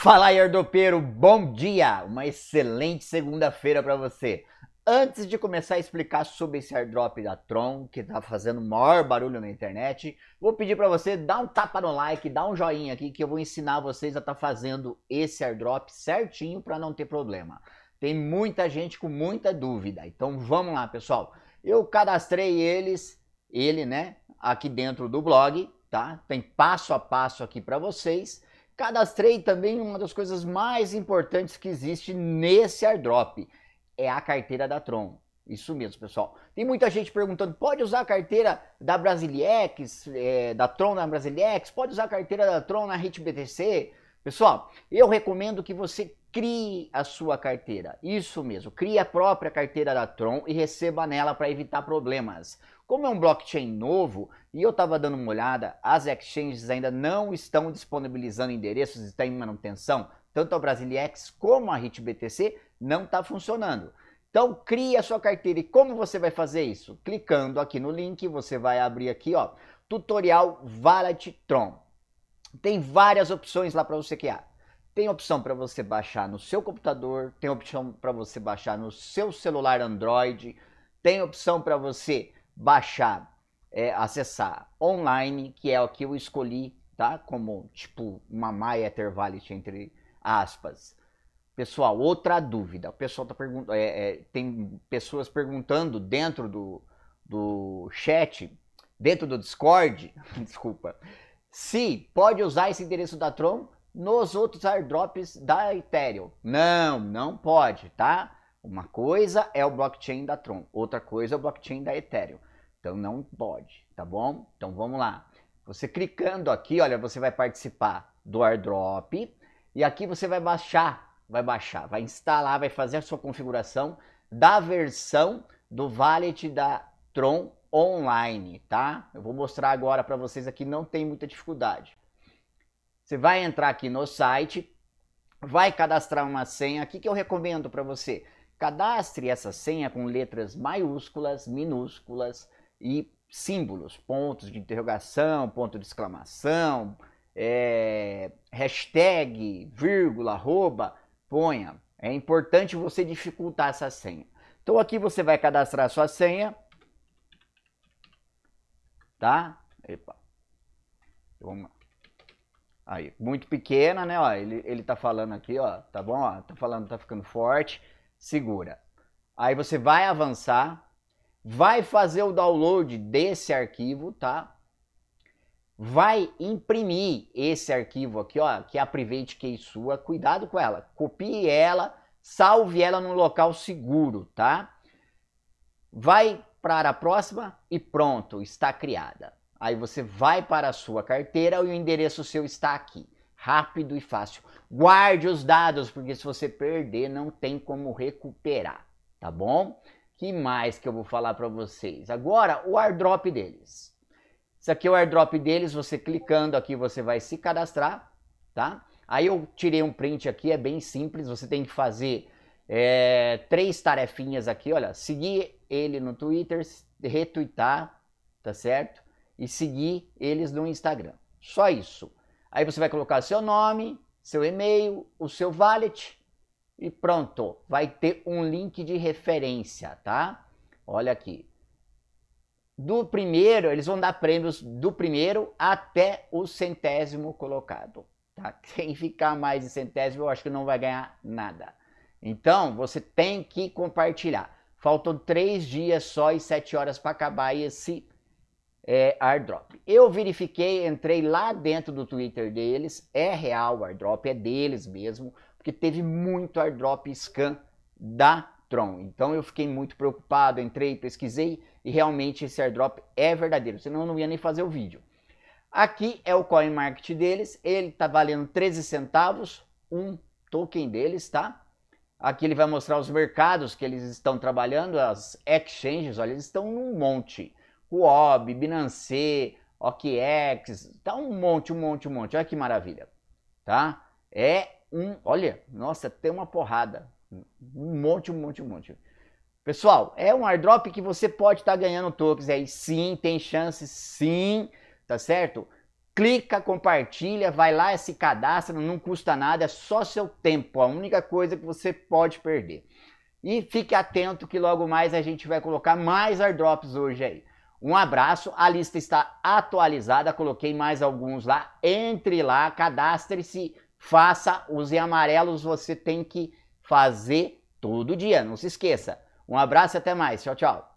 Fala aí, Ardopeiro, bom dia! Uma excelente segunda-feira para você. Antes de começar a explicar sobre esse airdrop da Tron, que tá fazendo o maior barulho na internet, vou pedir para você dar um tapa no like, dar um joinha aqui que eu vou ensinar vocês a estar tá fazendo esse airdrop certinho para não ter problema. Tem muita gente com muita dúvida, então vamos lá, pessoal. Eu cadastrei eles, ele, né, aqui dentro do blog, tá? Tem passo a passo aqui para vocês Cadastrei também uma das coisas mais importantes que existe nesse airdrop, é a carteira da Tron. Isso mesmo, pessoal. Tem muita gente perguntando, pode usar a carteira da Brasilex, é, da Tron na Brasilex? Pode usar a carteira da Tron na HitBTC? Pessoal, eu recomendo que você Crie a sua carteira. Isso mesmo, crie a própria carteira da Tron e receba nela para evitar problemas. Como é um blockchain novo, e eu estava dando uma olhada, as exchanges ainda não estão disponibilizando endereços e está em manutenção. Tanto a Brasilex como a HitBTC não está funcionando. Então crie a sua carteira. E como você vai fazer isso? Clicando aqui no link, você vai abrir aqui, ó, tutorial Valet Tron. Tem várias opções lá para você criar. Tem opção para você baixar no seu computador, tem opção para você baixar no seu celular Android, tem opção para você baixar, é, acessar online, que é o que eu escolhi, tá? Como tipo uma maia Ethervallet entre aspas. Pessoal, outra dúvida. O pessoal tá perguntando, é, é, tem pessoas perguntando dentro do, do chat, dentro do Discord, desculpa, se pode usar esse endereço da Tron nos outros airdrops da Ethereum. Não, não pode, tá? Uma coisa é o blockchain da Tron, outra coisa é o blockchain da Ethereum. Então não pode, tá bom? Então vamos lá. Você clicando aqui, olha, você vai participar do airdrop e aqui você vai baixar, vai baixar, vai instalar, vai fazer a sua configuração da versão do wallet da Tron online, tá? Eu vou mostrar agora para vocês aqui, não tem muita dificuldade. Você vai entrar aqui no site, vai cadastrar uma senha. O que, que eu recomendo para você? Cadastre essa senha com letras maiúsculas, minúsculas e símbolos, pontos de interrogação, ponto de exclamação, é, hashtag, vírgula, arroba, ponha. É importante você dificultar essa senha. Então aqui você vai cadastrar a sua senha, tá? Epa. Vamos lá. Aí, muito pequena, né? Ó, ele, ele tá falando aqui, ó, tá bom? Ó, tá falando, tá ficando forte, segura. Aí você vai avançar, vai fazer o download desse arquivo, tá? Vai imprimir esse arquivo aqui, ó, que é a private key sua, cuidado com ela. Copie ela, salve ela num local seguro, tá? Vai para a próxima e pronto, está criada. Aí você vai para a sua carteira e o endereço seu está aqui. Rápido e fácil. Guarde os dados, porque se você perder, não tem como recuperar, tá bom? Que mais que eu vou falar para vocês? Agora, o airdrop deles. Isso aqui é o airdrop deles, você clicando aqui, você vai se cadastrar, tá? Aí eu tirei um print aqui, é bem simples, você tem que fazer é, três tarefinhas aqui, olha, seguir ele no Twitter, retweetar, tá certo? e seguir eles no Instagram. Só isso. Aí você vai colocar seu nome, seu e-mail, o seu wallet e pronto. Vai ter um link de referência, tá? Olha aqui. Do primeiro, eles vão dar prêmios do primeiro até o centésimo colocado. Tá? Quem ficar mais de centésimo, eu acho que não vai ganhar nada. Então, você tem que compartilhar. Faltam três dias só e sete horas para acabar esse é, airdrop. Eu verifiquei, entrei lá dentro do Twitter deles, é real o airdrop, é deles mesmo, porque teve muito airdrop scan da Tron. Então eu fiquei muito preocupado, entrei, pesquisei e realmente esse airdrop é verdadeiro, senão eu não ia nem fazer o vídeo. Aqui é o coin market deles, ele tá valendo 13 centavos, um token deles, tá? Aqui ele vai mostrar os mercados que eles estão trabalhando, as exchanges, olha, eles estão num monte. Coop, Binance, OKEx, tá um monte, um monte, um monte. Olha que maravilha, tá? É um, olha, nossa, tem uma porrada. Um monte, um monte, um monte. Pessoal, é um airdrop que você pode estar tá ganhando tokens aí, sim, tem chance, sim, tá certo? Clica, compartilha, vai lá, se cadastra, não custa nada, é só seu tempo, a única coisa que você pode perder. E fique atento que logo mais a gente vai colocar mais airdrops hoje aí. Um abraço, a lista está atualizada, coloquei mais alguns lá. Entre lá, cadastre-se, faça, em amarelos, você tem que fazer todo dia, não se esqueça. Um abraço e até mais. Tchau, tchau.